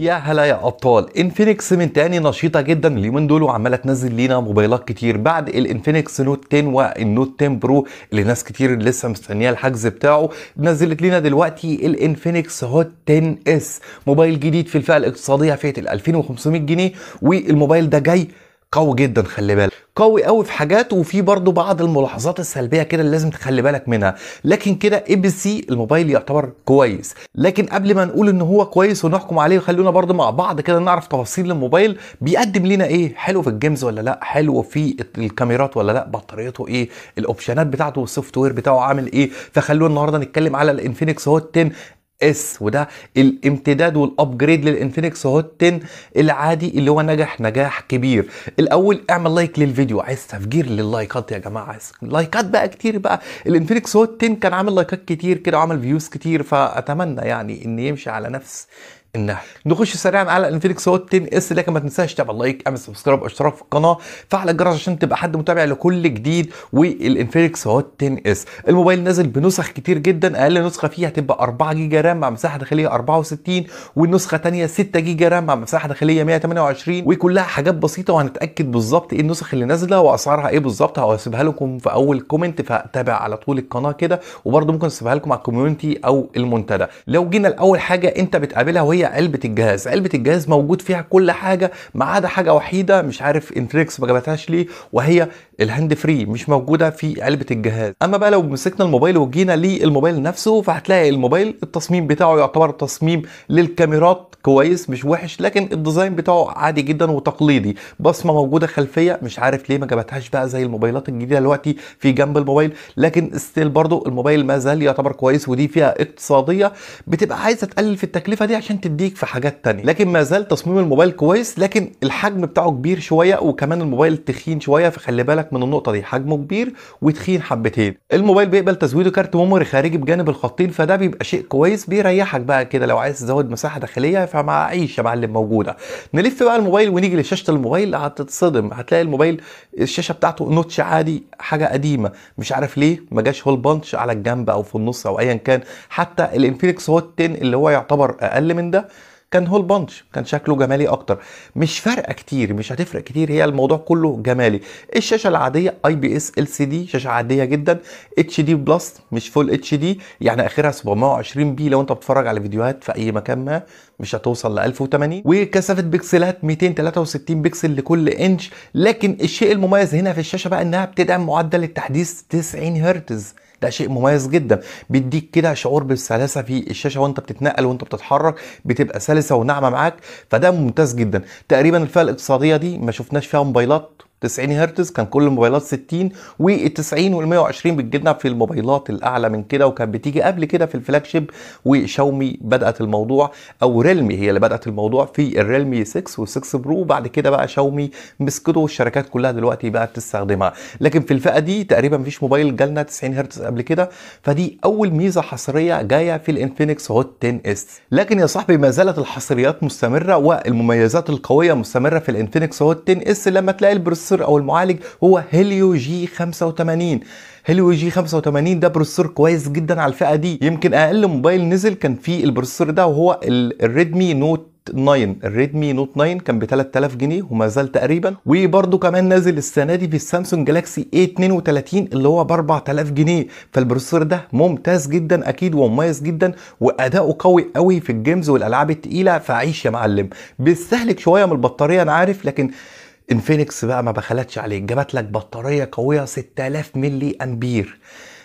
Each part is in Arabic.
يا هلا يا ابطال انفينكس من تاني نشيطه جدا اليومين دول وعماله تنزل لينا موبايلات كتير بعد الانفينكس نوت 10 والنوت 10 برو اللي ناس كتير لسه مستنيه الحجز بتاعه نزلت لينا دلوقتي الانفينكس هوت 10 اس موبايل جديد في الفئه الاقتصاديه فئه ال 2500 جنيه والموبايل ده جاي قوي جدا خلي بالك قوي قوي في حاجات وفي برضه بعض الملاحظات السلبيه كده اللي لازم تخلي بالك منها لكن كده اي بي سي الموبايل يعتبر كويس لكن قبل ما نقول ان هو كويس ونحكم عليه خلونا برضه مع بعض كده نعرف تفاصيل الموبايل بيقدم لنا ايه حلو في الجيمز ولا لا حلو في الكاميرات ولا لا بطاريته ايه الاوبشنات بتاعته والسوفت وير بتاعه عامل ايه فخلونا النهارده نتكلم على الانفينكس هوت 10 اس وده الامتداد والابجريد للانفينكس هوت 10 العادي اللي هو نجح نجاح كبير الاول اعمل لايك للفيديو عايز تفجير لللايكات يا جماعه عايز لايكات بقى كتير بقى الانفينكس هوت 10 كان عامل لايكات كتير كده وعمل فيوز كتير فاتمنى يعني ان يمشي على نفس النحل نخش سريعا على انفينكس هوت 10 اس لكن ما تنساش تعمل لايك اعمل سبسكرايب واشتراك في القناه فعل الجرس عشان تبقى حد متابع لكل جديد والانفينكس هوت 10 اس الموبايل نازل بنسخ كتير جدا اقل نسخه فيه هتبقى 4 جيجا رام مع مساحه داخليه 64 والنسخه الثانيه 6 جيجا رام مع مساحه داخليه 128 وكلها حاجات بسيطه وهنتاكد بالظبط ايه النسخ اللي نازله واسعارها ايه بالظبط هسيبها لكم في اول كومنت فتابع على طول القناه كده وبرده ممكن اسيبها لكم على الكوميونتي او المنتدى لو جينا لاول حاجه انت بتقابلها وهي علبه الجهاز علبه الجهاز موجود فيها كل حاجه ما عدا حاجه وحيده مش عارف انتريكس ما جابتهاش ليه وهي الهاند فري مش موجوده في علبه الجهاز اما بقى لو مسكنا الموبايل وجينا للموبايل نفسه فهتلاقي الموبايل التصميم بتاعه يعتبر تصميم للكاميرات كويس مش وحش لكن الديزاين بتاعه عادي جدا وتقليدي بصمه موجوده خلفيه مش عارف ليه ما جابتهاش بقى زي الموبايلات الجديده دلوقتي في جنب الموبايل لكن ستيل برضو الموبايل ما زال يعتبر كويس ودي فيها اقتصاديه بتبقى عايزه تقلل في التكلفه دي عشان تديك في حاجات تانية لكن ما زال تصميم الموبايل كويس لكن الحجم بتاعه كبير شويه وكمان الموبايل تخين شويه فخلي بالك بالك من النقطه دي حجمه كبير وتخين حبتين الموبايل بيقبل تزويده كارت ميموري خارجي بجانب الخطين فده بيبقى شيء كويس بيريحك بقى كده لو عايز تزود مساحه داخليه فمع اي يا معلم موجوده نلف بقى الموبايل ونيجي لشاشه الموبايل هتتصدم هتلاقي الموبايل الشاشه بتاعته نوتش عادي حاجه قديمه مش عارف ليه ما جاش هول بانش على الجنب او في النص او ايا كان حتى الانفينكس هوت 10 اللي هو يعتبر اقل من ده كان هول بانش كان شكله جمالي اكتر مش فارقه كتير مش هتفرق كتير هي الموضوع كله جمالي الشاشه العاديه اي بي اس ال سي دي شاشه عاديه جدا اتش دي بلس مش فول اتش دي يعني اخرها 720 بي لو انت بتتفرج على فيديوهات في اي مكان ما مش هتوصل ل 1080 وكثافه بكسلات 263 بكسل لكل انش لكن الشيء المميز هنا في الشاشه بقى انها بتدعم معدل التحديث 90 هرتز ده شيء مميز جدا بيديك كده شعور بالسلاسه في الشاشه وانت بتتنقل وانت بتتحرك بتبقى سلسه وناعمه معاك فده ممتاز جدا تقريبا الفئه الاقتصاديه دي ما شفناش فيها موبايلات 90 هرتز كان كل الموبايلات 60 وال90 وال120 بتجيلنا في الموبايلات الاعلى من كده وكانت بتيجي قبل كده في الفلاج شيب وشاومي بدات الموضوع او ريلمي هي اللي بدات الموضوع في الريلمي 6 و6 برو وبعد كده بقى شاومي مسكته والشركات كلها دلوقتي بقت تستخدمها لكن في الفئه دي تقريبا مفيش موبايل جالنا 90 هرتز قبل كده فدي اول ميزه حصريه جايه في الانفينكس هوت 10 اس لكن يا صاحبي ما زالت الحصريات مستمره والمميزات القويه مستمره في الانفينكس هوت 10 اس لما تلاقي البروس البروسيسور او المعالج هو هيليو جي 85 هيليو جي 85 ده بروسيسور كويس جدا على الفئه دي يمكن اقل موبايل نزل كان فيه البروسيسور ده وهو الريدمي نوت 9 الريدمي نوت 9 كان ب 3000 جنيه وما زال تقريبا وبرده كمان نازل السنه دي في السامسونج جالاكسي A32 اللي هو ب 4000 جنيه فالبروسيسور ده ممتاز جدا اكيد ومميز جدا واداؤه قوي قوي في الجيمز والالعاب الثقيله فعيش يا معلم بيستهلك شويه من البطاريه انا عارف لكن انفينكس بقى ما بخلتش عليك جابت لك بطاريه قويه 6000 ملي امبير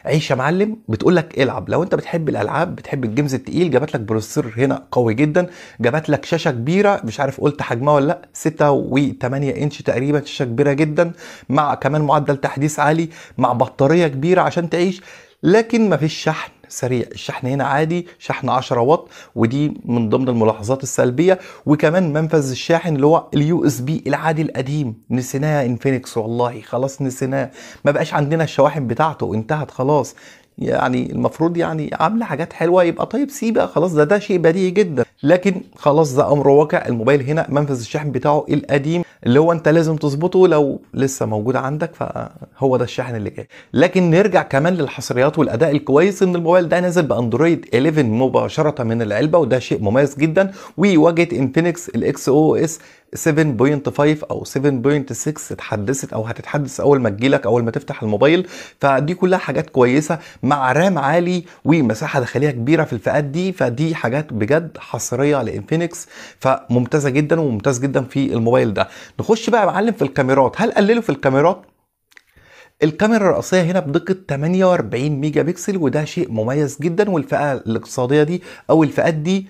عيش يا معلم بتقول لك العب لو انت بتحب الالعاب بتحب الجيمز التقيل جابت لك بروسيسور هنا قوي جدا جابت لك شاشه كبيره مش عارف قلت حجمها ولا لا 6 و 8 انش تقريبا شاشه كبيره جدا مع كمان معدل تحديث عالي مع بطاريه كبيره عشان تعيش لكن مفيش شحن سريع الشحن هنا عادي شحن 10 واط ودي من ضمن الملاحظات السلبيه وكمان منفذ الشاحن اللي هو اليو اس بي العادي القديم نسيناه انفينكس والله خلاص نسيناه ما بقاش عندنا الشواحن بتاعته انتهت خلاص يعني المفروض يعني عامله حاجات حلوه يبقى طيب سيبها خلاص ده ده شيء بديهي جدا لكن خلاص ده امر واقع الموبايل هنا منفذ الشحن بتاعه القديم اللي هو انت لازم تظبطه لو لسه موجود عندك فهو ده الشحن اللي جاي لكن نرجع كمان للحصريات والاداء الكويس ان الموبايل ده نازل باندرويد 11 مباشره من العلبه وده شيء مميز جدا وواجهه انفينكس الاكس او اس 7.5 او 7.6 اتحدثت او هتتحدث اول ما تجيلك اول ما تفتح الموبايل فدي كلها حاجات كويسه مع رام عالي ومساحه داخليه كبيره في الفئات دي فدي حاجات بجد حصريه الحصريه لانفينكس فممتازه جدا وممتاز جدا في الموبايل ده نخش بقى يا معلم في الكاميرات هل قللوا في الكاميرات الكاميرا الرئيسية هنا بدقة 48 ميجا بكسل وده شيء مميز جدا والفئة الاقتصادية دي أو الفئات دي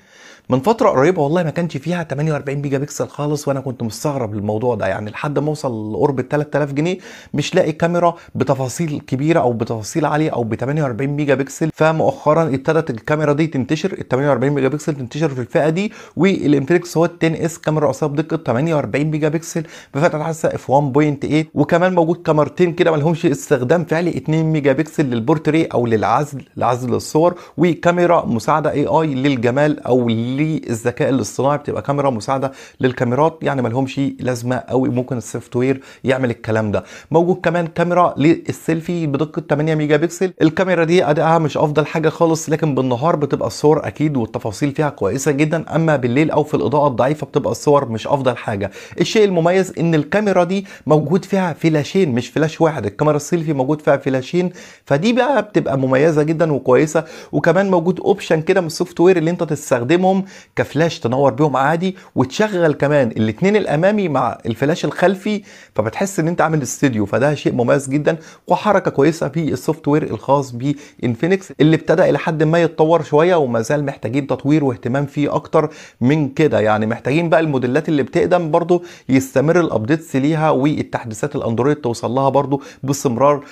من فتره قريبه والله ما كانش فيها 48 ميجا بكسل خالص وانا كنت مستغرب الموضوع ده يعني لحد ما اوصل لقرب ال 3000 جنيه مش لاقي كاميرا بتفاصيل كبيره او بتفاصيل عاليه او ب 48 ميجا بكسل فمؤخرا ابتدت الكاميرا دي تنتشر ال 48 ميجا بكسل تنتشر في الفئه دي والانفليكس هو 10 اس كاميرا قصيرة بدقه 48 ميجا بكسل بفتحه حاسة اف 1.8 وكمان موجود كاميرتين كده ما لهمش استخدام فعلي 2 ميجا بكسل للبورتري او للعزل لعزل الصور وكاميرا مساعده اي اي للجمال او للذكاء الاصطناعي بتبقى كاميرا مساعده للكاميرات يعني مالهمش لازمه قوي ممكن السوفت وير يعمل الكلام ده موجود كمان كاميرا للسيلفي بدقه 8 ميجا بكسل الكاميرا دي ادائها مش افضل حاجه خالص لكن بالنهار بتبقى الصور اكيد والتفاصيل فيها كويسه جدا اما بالليل او في الاضاءه الضعيفه بتبقى الصور مش افضل حاجه الشيء المميز ان الكاميرا دي موجود فيها فلاشين مش فلاش واحد الكاميرا السيلفي موجود فيها فلاشين فدي بقى بتبقى مميزه جدا وكويسه وكمان موجود اوبشن كده من السوفت وير اللي انت تستخدمهم كفلاش تنور بيهم عادي وتشغل كمان الاثنين الامامي مع الفلاش الخلفي فبتحس ان انت عامل استوديو فده شيء مميز جدا وحركه كويسه في السوفت وير الخاص بانفينكس اللي ابتدى الى حد ما يتطور شويه وما زال محتاجين تطوير واهتمام فيه اكتر من كده يعني محتاجين بقى الموديلات اللي بتقدم برضو يستمر الابديتس ليها والتحديثات الاندرويد توصل لها برضو باستمرار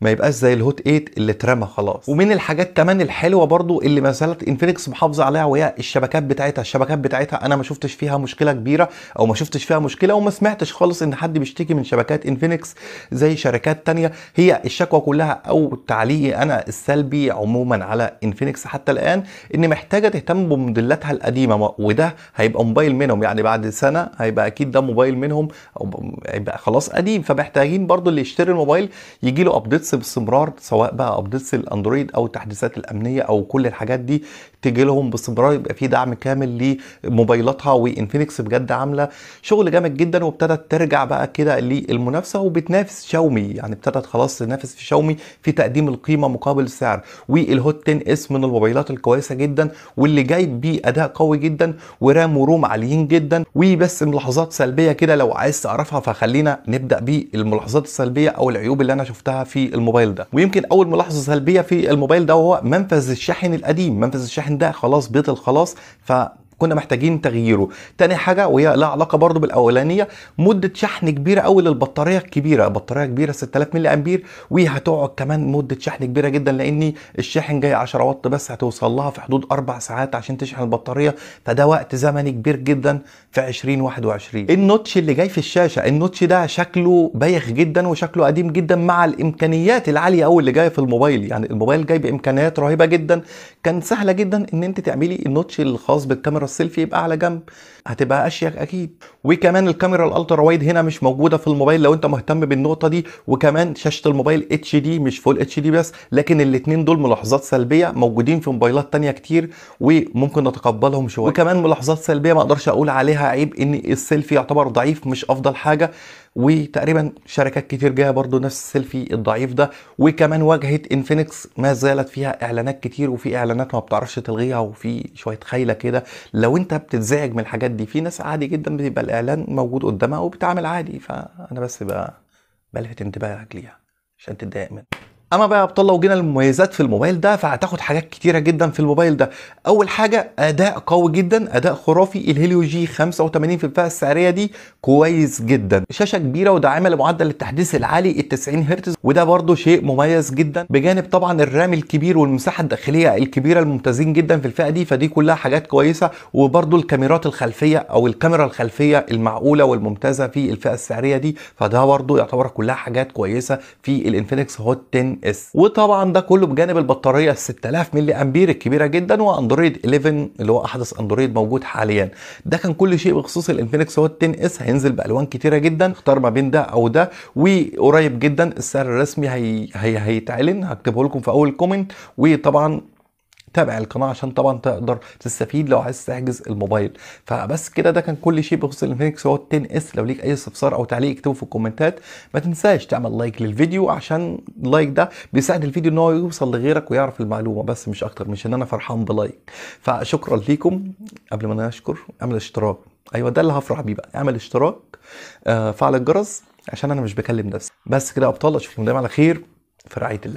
ما يبقاش زي الهوت 8 اللي اترمى خلاص ومن الحاجات كمان الحلوه برضو اللي ما زالت انفينكس محافظه عليها وهي الشبكات بتاعتها الشبكات بتاعتها انا ما شفتش فيها مشكله كبيره او ما شفتش فيها مشكله وما سمعتش خالص ان حد بيشتكي من شبكات انفينكس زي شركات تانية هي الشكوى كلها او تعليقي انا السلبي عموما على انفينكس حتى الان ان محتاجه تهتم بموديلاتها القديمه وده هيبقى موبايل منهم يعني بعد سنه هيبقى اكيد ده موبايل منهم او هيبقى خلاص قديم فمحتاجين برضو اللي يشتري الموبايل يجي له ابديتس ابديتس باستمرار سواء بقى ابديتس الاندرويد او التحديثات الامنيه او كل الحاجات دي تيجي لهم باستمرار يبقى في دعم كامل لموبايلاتها وانفينكس بجد عامله شغل جامد جدا وابتدت ترجع بقى كده للمنافسه وبتنافس شاومي يعني ابتدت خلاص تنافس في شاومي في تقديم القيمه مقابل السعر والهوت 10 اس من الموبايلات الكويسه جدا واللي جايب بيه اداء قوي جدا ورام وروم عاليين جدا وبس ملاحظات سلبيه كده لو عايز تعرفها فخلينا نبدا بالملاحظات السلبيه او العيوب اللي انا شفتها في الموبايل ده ويمكن اول ملاحظه سلبيه في الموبايل ده هو منفذ الشاحن القديم منفذ الشاحن ده خلاص بيطل خلاص ف كنا محتاجين تغييره تاني حاجه وهي لها علاقه برضو بالاولانيه مده شحن كبيره قوي للبطاريه الكبيره بطاريه كبيره 6000 ملي امبير وهتقعد كمان مده شحن كبيره جدا لان الشاحن جاي 10 واط بس هتوصل لها في حدود اربع ساعات عشان تشحن البطاريه فده وقت زمني كبير جدا في 2021 النوتش اللي جاي في الشاشه النوتش ده شكله بايخ جدا وشكله قديم جدا مع الامكانيات العاليه قوي اللي جايه في الموبايل يعني الموبايل جاي بامكانيات رهيبه جدا كان سهله جدا ان انت تعملي النوتش الخاص بالكاميرا السيلفي يبقى على جنب هتبقى اشيك اكيد وكمان الكاميرا الالترا وايد هنا مش موجوده في الموبايل لو انت مهتم بالنقطه دي وكمان شاشه الموبايل اتش دي مش فول اتش دي بس لكن الاثنين دول ملاحظات سلبيه موجودين في موبايلات تانية كتير وممكن نتقبلهم شويه وكمان ملاحظات سلبيه ما اقدرش اقول عليها عيب ان السيلفي يعتبر ضعيف مش افضل حاجه وتقريبا شركات كتير جايه برضو نفس السيلفي الضعيف ده وكمان واجهه انفينكس ما زالت فيها اعلانات كتير وفي اعلانات ما بتعرفش تلغيها وفي شويه خايله كده لو انت بتتزعج من الحاجات دي في ناس عادي جدا بيبقى الاعلان موجود قدامها وبتعمل عادي فانا بس بقى بلفت انتباهك ليها عشان تتضايق منها اما بقى يا عبد الله وجينا للمميزات في الموبايل ده فهتاخد حاجات كتيره جدا في الموبايل ده اول حاجه اداء قوي جدا اداء خرافي الهيليو جي 85 في الفئه السعريه دي كويس جدا شاشه كبيره وداعمه لمعدل التحديث العالي ال 90 هرتز وده برده شيء مميز جدا بجانب طبعا الرام الكبير والمساحه الداخليه الكبيره الممتازين جدا في الفئه دي فدي كلها حاجات كويسه وبرده الكاميرات الخلفيه او الكاميرا الخلفيه المعقوله والممتازه في الفئه السعريه دي فده برده يعتبر كلها حاجات كويسه في الانفينكس هوت 10 اس وطبعا ده كله بجانب البطاريه 6000 ملي امبير الكبيره جدا واندرويد 11 اللي هو احدث اندرويد موجود حاليا ده كان كل شيء بخصوص الانفينكس هو 10 اس هينزل بالوان كتيره جدا اختار ما بين ده او ده وقريب جدا السعر الرسمي هي هي هيتعلن هكتبه لكم في اول كومنت وطبعا تابع القناه عشان طبعا تقدر تستفيد لو عايز تحجز الموبايل فبس كده ده كان كل شيء بخصوص الانفينكس هو 10 اس لو ليك اي استفسار او تعليق اكتبه في الكومنتات ما تنساش تعمل لايك للفيديو عشان اللايك ده بيساعد الفيديو ان هو يوصل لغيرك ويعرف المعلومه بس مش اكتر مش ان انا فرحان بلايك فشكرا ليكم قبل ما انا اشكر اعمل اشتراك ايوه ده اللي هفرح بيه بقى اعمل اشتراك آه، فعل الجرس عشان انا مش بكلم نفسي بس كده ابطال اشوفكم دايما على خير في رعايه الله